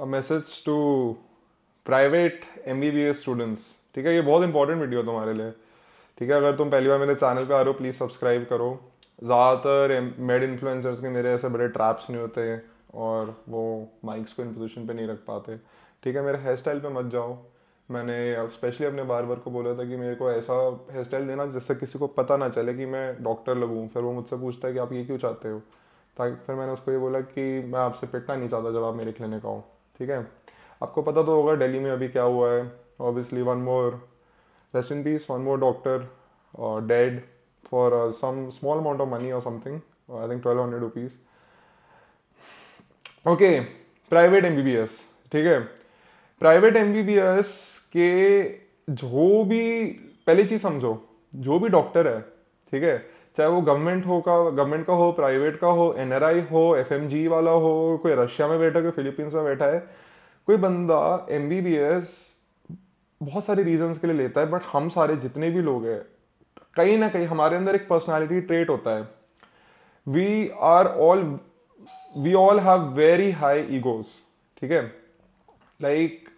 a message to private M B B S students ठीक है ये बहुत इंपॉर्टेंट वीडियो तुम्हारे लिए ठीक है अगर तुम पहली बार मेरे चैनल पे आ रहे हो प्लीज़ सब्सक्राइब करो ज़्यादातर मेड इन्फ्लुएंसर्स के मेरे ऐसे बड़े ट्रैप्स नहीं होते और वो माइक्स को इन पोजिशन पर नहीं रख पाते ठीक है मेरे हेयर स्टाइल पर मत जाओ मैंने स्पेशली अपने बार को बोला था कि मेरे को ऐसा हेयर स्टाइल देना जिससे किसी को पता ना चले कि मैं डॉक्टर लगूँ फिर वो मुझसे पूछता है कि आप ये क्यों चाहते हो ताकि फिर मैंने उसको ये बोला कि मैं आपसे पिटना नहीं चाहता जब आप मेरे क्लिनिक आओ ठीक है आपको पता तो होगा दिल्ली में अभी क्या हुआ है obviously one more rest in peace one more doctor dead for some small amount of money और something I think twelve hundred rupees okay private M ठीक है प्राइवेट एम के जो भी पहली चीज़ समझो जो भी डॉक्टर है ठीक है चाहे वो गवर्नमेंट हो का गवर्नमेंट का हो प्राइवेट का हो एन हो एफ वाला हो कोई रशिया में बैठा कोई फिलीपींस में बैठा है कोई बंदा एम बहुत सारे रीजंस के लिए लेता है बट हम सारे जितने भी लोग हैं कहीं ना कहीं हमारे अंदर एक पर्सनालिटी ट्रेट होता है we are all we all have very high egos ठीक है लाइक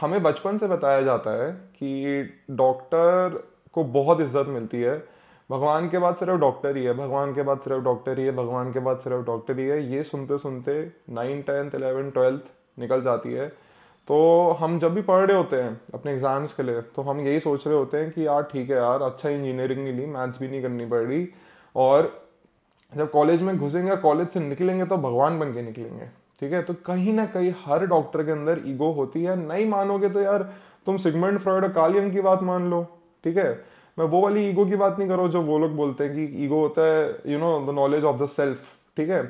हमें बचपन से बताया जाता है कि डॉक्टर को बहुत इज्जत मिलती है भगवान के बाद सिर्फ डॉक्टर ही है भगवान के बाद सिर्फ डॉक्टर ही है भगवान के बाद सिर्फ डॉक्टर ही है ये सुनते सुनते नाइन टेंथ इलेवन ट्वेल्थ निकल जाती है तो हम जब भी पढ़ रहे होते हैं अपने एग्ज़ाम्स के लिए तो हम यही सोच रहे होते हैं कि यार ठीक है यार अच्छा इंजीनियरिंग के लिए मैथ्स भी नहीं करनी पड़ रही और जब कॉलेज में घुसेंगे कॉलेज से निकलेंगे तो भगवान बन के निकलेंगे ठीक है तो कहीं ना कहीं हर डॉक्टर के अंदर ईगो होती है नहीं मानोगे तो यार तुम सिगमेंट फ्रॉयड और कालियम की बात मान लो ठीक है मैं वो वाली ईगो की बात नहीं कर रहा हूँ जो वो लोग बोलते हैं कि ईगो होता है you know the knowledge of the self ठीक है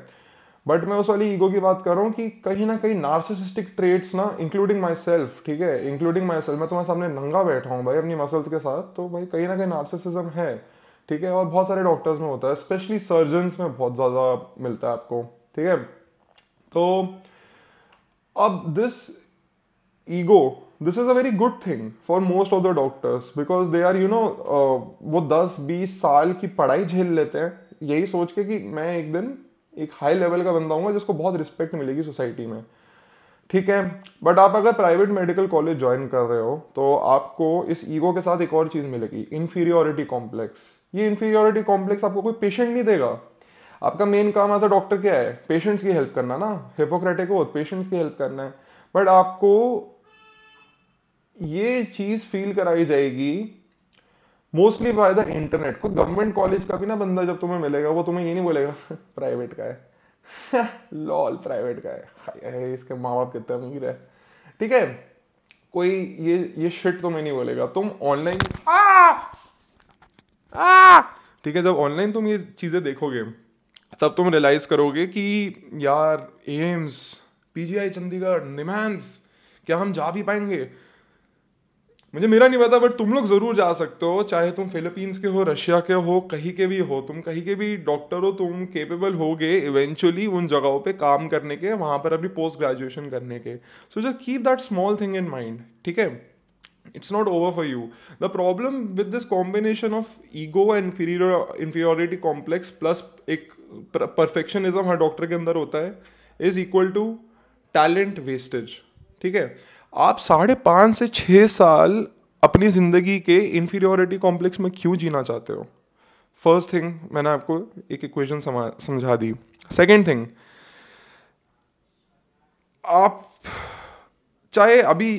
बट मैं उस वाली ईगो की बात कर रहा हूँ कि कहीं ना कहीं नार्सिसिस्टिक ट्रेट्स ना इंक्लूडिंग माई सेल्फ ठीक है इंक्लूडिंग माई सेल्फ मैं तुम्हारे सामने नंगा बैठा हूँ भाई अपनी मसल्स के साथ तो भाई कहीं ना कहीं नार्सिसिज्म है ठीक है और बहुत सारे डॉक्टर्स में होता है स्पेशली सर्जन में बहुत ज़्यादा मिलता है आपको ठीक है तो अब this ego this is a very good thing for most of the doctors because they are you know वो दस बीस साल की पढ़ाई झेल लेते हैं यही सोच के कि मैं एक दिन एक हाई लेवल का बंदा हूँ जिसको बहुत रिस्पेक्ट मिलेगी सोसाइटी में ठीक है बट आप अगर प्राइवेट मेडिकल कॉलेज ज्वाइन कर रहे हो तो आपको इस ईगो के साथ एक और चीज़ मिलेगी इन्फीरियोरिटी कॉम्प्लेक्स ये इन्फीरियोरिटी कॉम्प्लेक्स आपको कोई पेशेंट नहीं देगा आपका मेन काम एज अ डॉक्टर क्या है पेशेंट्स की हेल्प करना ना हिपोक्रेटिक हो पेशेंट्स की हेल्प करना है बट आपको ये चीज फील कराई जाएगी मोस्टली बाय द इंटरनेट को गवर्नमेंट कॉलेज का भी ना बंदा जब तुम्हें मिलेगा वो तुम्हें ये नहीं बोलेगा प्राइवेट का है लॉल प्राइवेट का है इसके माँ बाप कितने अमीर है ठीक है कोई ये ये शिट तुम्हें नहीं बोलेगा तुम ऑनलाइन ठीक है जब ऑनलाइन तुम ये चीज़ें देखोगे तब तुम रियलाइज करोगे कि यार एम्स पीजीआई चंडीगढ़ निमैंस क्या हम जा भी पाएंगे मुझे मेरा नहीं पता बट तुम लोग ज़रूर जा सकते हो चाहे तुम फिलीपींस के हो रशिया के हो कहीं के भी हो तुम कहीं के भी डॉक्टर हो तुम केपेबल हो गए इवेंचुअली उन जगहों पे काम करने के वहां पर अभी पोस्ट ग्रेजुएशन करने के so just keep that small thing in mind ठीक है it's not over for you the problem with this combination of ego and inferiority complex plus एक परफेक्शनिज्म हर डॉक्टर के अंदर होता है is equal to talent wastage ठीक है आप साढ़े पाँच से छः साल अपनी ज़िंदगी के इन्फीरियोरिटी कॉम्प्लेक्स में क्यों जीना चाहते हो फर्स्ट थिंग मैंने आपको एक इक्वेशन समझा दी सेकेंड थिंग आप चाहे अभी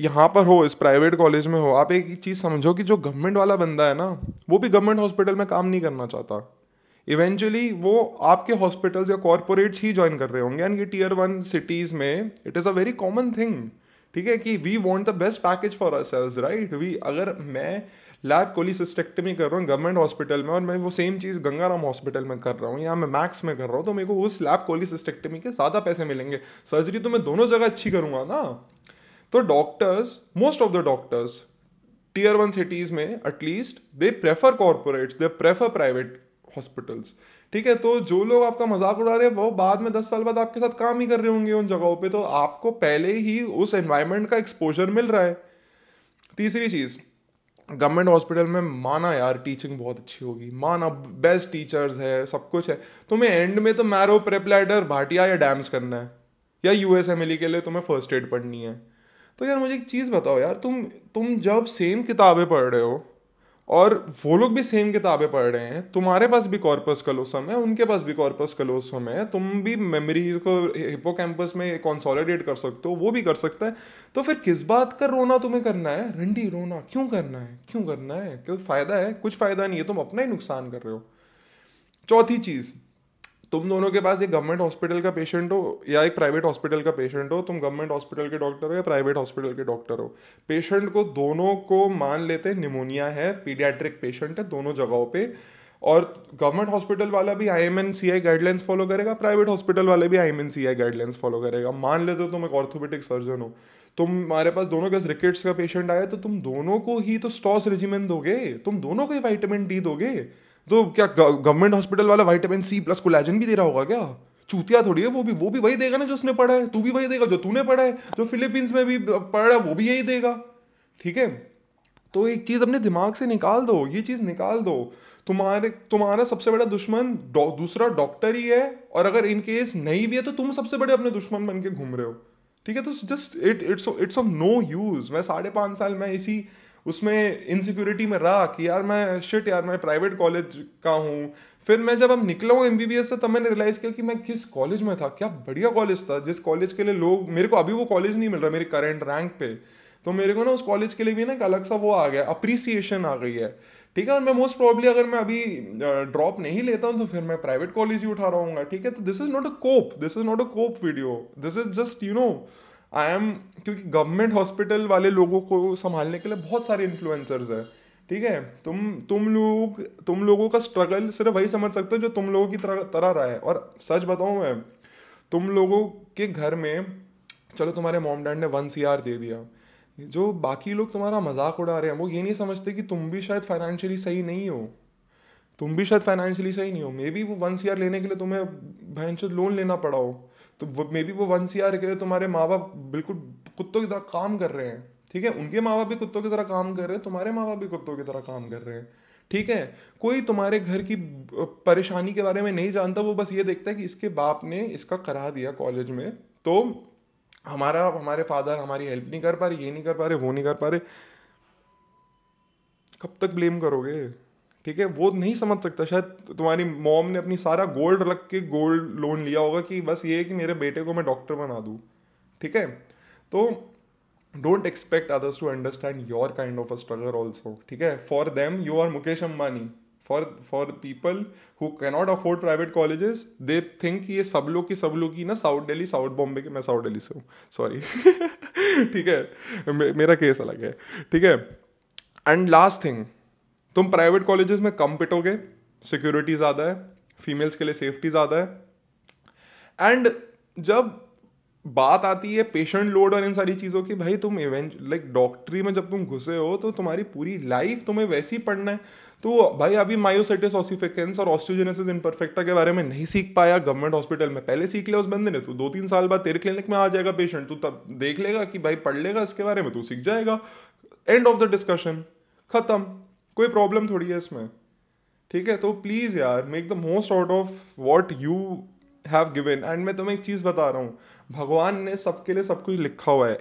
यहाँ पर हो इस प्राइवेट कॉलेज में हो आप एक चीज़ समझो कि जो गवर्नमेंट वाला बंदा है ना वो भी गवर्नमेंट हॉस्पिटल में काम नहीं करना चाहता इवेंचुअली वो आपके हॉस्पिटल्स या कॉरपोरेट्स ही ज्वाइन कर रहे होंगे एंड ये टीयर वन सिटीज़ में it is a very common thing ठीक है कि we want the best package for ourselves right we अगर मैं लैब कोलिसिस्टेक्टमी कर रहा हूँ गवर्नमेंट हॉस्पिटल में और मैं वो सेम चीज़ गंगाराम हॉस्पिटल में कर रहा हूँ या मैं मैक्स में कर रहा हूँ तो मेरे को उस लैब कोलिसिस्टेक्टमी के ज़्यादा पैसे मिलेंगे सर्जरी तो मैं दोनों जगह अच्छी करूँगा ना तो doctors most of the doctors tier one cities में at least they prefer corporates they prefer private hospitals ठीक है तो जो लोग आपका मजाक उड़ा रहे हैं वो बाद में दस साल बाद आपके साथ काम ही कर रहे होंगे उन जगहों पे तो आपको पहले ही उस एनवायरनमेंट का एक्सपोजर मिल रहा है तीसरी चीज़ गवर्नमेंट हॉस्पिटल में माना यार टीचिंग बहुत अच्छी होगी माना बेस्ट टीचर्स है सब कुछ है तुम्हें एंड में तो मैरो प्रेपलाइडर भाटिया या डैम्स करना है या यू एस एम के लिए तुम्हें फर्स्ट एड पढ़नी है तो यार मुझे एक चीज़ बताओ यार तुम तुम जब सेम किताबें पढ़ रहे हो और वो लोग भी सेम किताबें पढ़ रहे हैं तुम्हारे पास भी कॉर्पस कलोसम है उनके पास भी कॉर्पस कलोसम है तुम भी मेमोरी को हिपो कैंपस में कॉन्सॉलिडेट कर सकते हो वो भी कर सकता है तो फिर किस बात का रोना तुम्हें करना है रंडी रोना क्यों करना है क्यों करना है क्यों फ़ायदा है कुछ फ़ायदा नहीं है तुम अपना ही नुकसान कर रहे हो चौथी चीज़ तुम दोनों के पास एक गवर्नमेंट हॉस्पिटल का पेशेंट हो या एक प्राइवेट हॉस्पिटल का पेशेंट हो तुम गवर्नमेंट हॉस्पिटल के डॉक्टर हो या प्राइवेट हॉस्पिटल के डॉक्टर हो पेशेंट को दोनों को मान लेते हैं निमोनिया है पीडियाट्रिक पेशेंट है दोनों जगहों पे और गवर्नमेंट हॉस्पिटल वाला भी I M N C I guidelines follow करेगा प्राइवेट हॉस्पिटल वाले भी I M N C I guidelines follow करेगा मान लेते हो तुम एक ऑर्थोपेटिक सर्जन हो तुम हमारे पास दोनों के रिकेट्स का पेशेंट आया तो तुम दोनों को ही तो स्टॉस रेजिमेंट दोगे तुम दोनों को ही वाइटामिन डी दोगे तो क्या गवर्नमेंट हॉस्पिटल वाला वाइटामिन सी प्लस कोलेजन भी दे रहा होगा क्या चूतिया थोड़ी है वो भी वो भी वही देगा ना जो उसने पढ़ा है तू भी वही देगा जो तूने पढ़ा है जो फिलीपींस में भी पढ़ रहा है वो भी यही देगा ठीक है तो एक चीज़ अपने दिमाग से निकाल दो ये चीज़ निकाल दो तुम्हारे तुम्हारा सबसे बड़ा दुश्मन डौ, दूसरा डॉक्टर ही है और अगर इन केस नहीं भी है तो तुम सबसे बड़े अपने दुश्मन बन के घूम रहे हो ठीक है तो just it it's it's of no use मैं साढ़े पांच साल मैं इसी उसमें इनसिक्योरिटी में रहा कि यार मैं शिट यार मैं प्राइवेट कॉलेज का हूँ फिर मैं जब अब निकला हूँ एम से तब मैंने रियलाइज़ किया कि मैं किस कॉलेज में था क्या बढ़िया कॉलेज था जिस कॉलेज के लिए लोग मेरे को अभी वो कॉलेज नहीं मिल रहा मेरे करेंट रैंक पे तो मेरे को ना उस कॉलेज के लिए भी ना एक अलग सा वो आ गया अप्रिसिएशन आ गई है ठीक है और मैं मोस्ट प्रॉब्ली अगर मैं अभी ड्रॉप नहीं लेता हूँ तो फिर मैं प्राइवेट कॉलेज ही उठा रहा हूँ ठीक है तो this is not a cope this is not a cope video this is just you know I am क्योंकि गवर्नमेंट हॉस्पिटल वाले लोगों को संभालने के लिए बहुत सारे इन्फ्लुएंसर्स हैं ठीक है तुम तुम लोग तुम लोगों का स्ट्रगल सिर्फ वही समझ सकते हो जो तुम लोगों की तरह तरह रहा है और सच बताऊँ मैं तुम लोगों के घर में चलो तुम्हारे मॉम डैड ने वन सी दे दिया जो बाकी लोग तुम्हारा मजाक उड़ा रहे हैं वो ये नहीं समझते कि तुम भी शायद फाइनेंशियली सही नहीं हो तुम भी शायद फाइनेंशियली सही नहीं हो मे बी वो वन सी लेने के लिए तुम्हें भैंस लोन लेना पड़ा हो तो मे बी वो वन सी के लिए तुम्हारे माँ बाप बिल्कुल कुत्तों की तरह काम कर रहे हैं ठीक है उनके माँ बाप भी कुत्तों की तरह काम कर रहे हैं तुम्हारे माँ बाप भी कुत्तों की तरह काम कर रहे हैं ठीक है कोई तुम्हारे घर की परेशानी के बारे में नहीं जानता वो बस ये देखता है कि इसके बाप ने इसका करा दिया कॉलेज में तो हमारा हमारे फादर हमारी हेल्प नहीं कर पा रहे ये नहीं कर पा रहे वो नहीं कर पा रहे कब तक ब्लेम करोगे ठीक है वो नहीं समझ सकता शायद तुम्हारी मॉम ने अपनी सारा गोल्ड रख के गोल्ड लोन लिया होगा कि बस ये है कि मेरे बेटे को मैं डॉक्टर बना दूँ ठीक है तो don't expect others to understand your kind of a struggle also ठीक है for them you are Mukesh Ambani for for people who cannot afford private colleges they think ये सब लोग की सब लोग की ना साउथ डेली साउथ बॉम्बे के मैं साउथ डेली से हूँ सॉरी ठीक है मे, मेरा केस अलग है ठीक है एंड लास्ट थिंग तुम प्राइवेट कॉलेजेस में कम पिटोगे सिक्योरिटी ज़्यादा है फीमेल्स के लिए सेफ्टी ज़्यादा है एंड जब बात आती है पेशेंट लोड और इन सारी चीज़ों की भाई तुम इवेंट लाइक डॉक्टरी में जब तुम घुसे हो तो तुम्हारी पूरी लाइफ तुम्हें वैसी पढ़ना है तो भाई अभी मायोसाइटिस ऑसिफिकेंस और ऑस्टोजेनेसिस इनपरफेक्टा के बारे में नहीं सीख पाया गवर्नमेंट हॉस्पिटल में पहले सीख लिया उस बंदे ने तो दो तीन साल बाद तेरे क्लिनिक में आ जाएगा पेशेंट तू तब देख लेगा कि भाई पढ़ लेगा इसके बारे में तू सीख जाएगा एंड ऑफ द डिस्कशन खत्म कोई प्रॉब्लम थोड़ी है इसमें ठीक है तो प्लीज़ यार make the most out of what you have given and मैं तुम्हें एक चीज़ बता रहा हूँ भगवान ने सबके लिए सब कुछ लिखा हुआ है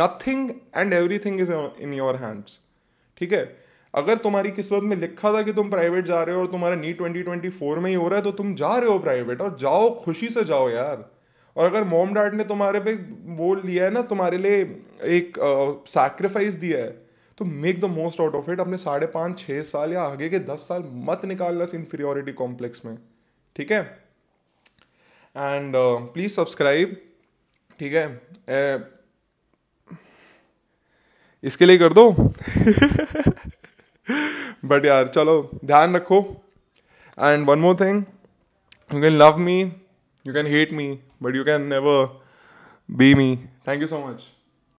nothing and everything is in your hands ठीक है अगर तुम्हारी किस्मत में लिखा था कि तुम प्राइवेट जा रहे हो और तुम्हारा नी ट्वेंटी ट्वेंटी फोर में ही हो रहा है तो तुम जा रहे हो प्राइवेट और जाओ खुशी से जाओ यार और अगर मोम डैड ने तुम्हारे पे वो लिया है ना तुम्हारे लिए एक सैक्रिफाइस दिया है तो make the most out of it अपने साढ़े पाँच छः साल या आगे के दस साल मत निकालना इस इन्फीरियोरिटी कॉम्प्लेक्स में ठीक है एंड प्लीज़ सब्सक्राइब ठीक है ए, इसके लिए कर दो बट यार चलो ध्यान रखो and one more thing you can love me you can hate me but you can never be me thank you so much